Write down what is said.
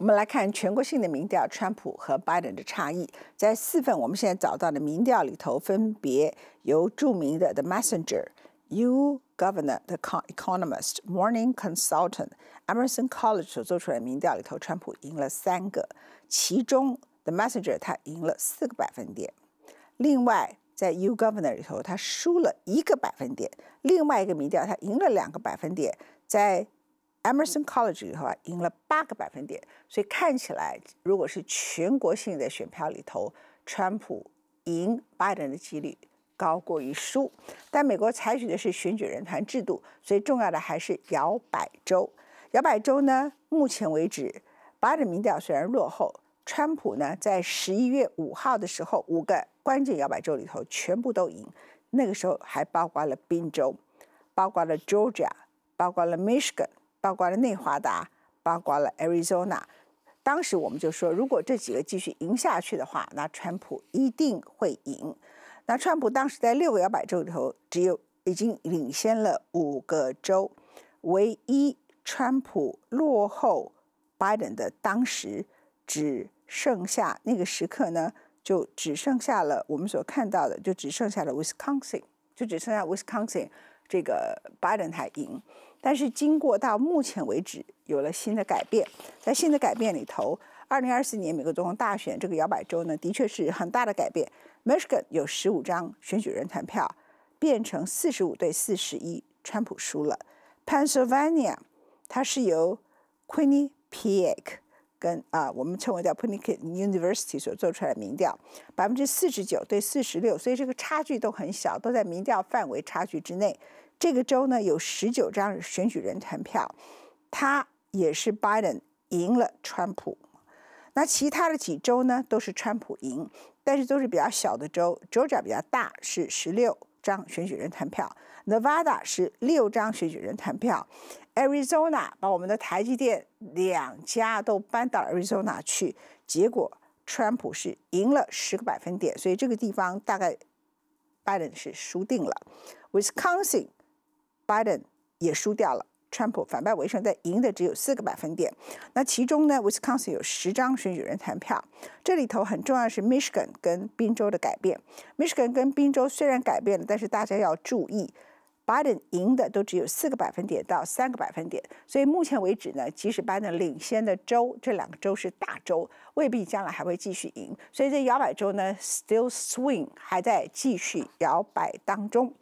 我们来看全国性的民调，川普和拜登的差异。在四份我们现在找到的民调里头，分别由著名的 The Messenger、U Governor、The Economist、Morning Consultant、Emerson College 所做出来的民调里头，川普赢了三个。其中 The Messenger 他赢了四个百分点，另外在 U Governor 里头他输了一个百分点，另外一个民调他赢了两个百分点，在。Emerson College 里头赢了八个百分点，所以看起来，如果是全国性的选票里头，川普赢拜登的几率高过于输。但美国采取的是选举人团制度，所以重要的还是摇摆州。摇摆州呢，目前为止，巴点民调虽然落后，川普呢在十一月五号的时候，五个关键摇摆州里头全部都赢，那个时候还包括了宾州，包括了 Georgia，包括了 Michigan。包括了内华达，包括了 Arizona，当时我们就说，如果这几个继续赢下去的话，那川普一定会赢。那川普当时在六个摇摆州里头，只有已经领先了五个州，唯一川普落后 Biden 的，当时只剩下那个时刻呢，就只剩下了我们所看到的，就只剩下了 Wisconsin，就只剩下 Wisconsin。这个拜登台赢，但是经过到目前为止有了新的改变，在新的改变里头，二零二四年美国总统大选这个摇摆州呢，的确是很大的改变。Michigan 有十五张选举人团票，变成四十五对四十一，川普输了。Pennsylvania，它是由 q u e e n i e p i a c 跟啊，我们称为叫 p e n r e a c University 所做出来的民调，百分之四十九对四十六，所以这个差距都很小，都在民调范围差距之内。这个州呢有十九张选举人团票，他也是 Biden 赢了川普。那其他的几州呢都是川普赢，但是都是比较小的州。Georgia 比较大，是十六。张选举人团票，Nevada 是六张选举人团票，Arizona 把我们的台积电两家都搬到 Arizona 去，结果川普是赢了十个百分点，所以这个地方大概 Biden 是输定了，Wisconsin Biden 也输掉了。川普反败为胜，但赢的只有四个百分点。那其中呢，Wisconsin 有十张选举人团票。这里头很重要是 Michigan 跟宾州的改变。Michigan 跟宾州虽然改变了，但是大家要注意，Biden 赢的都只有四个百分点到三个百分点。所以目前为止呢，即使 Biden 领先的州，这两个州是大州，未必将来还会继续赢。所以这摇摆州呢，still swing 还在继续摇摆当中。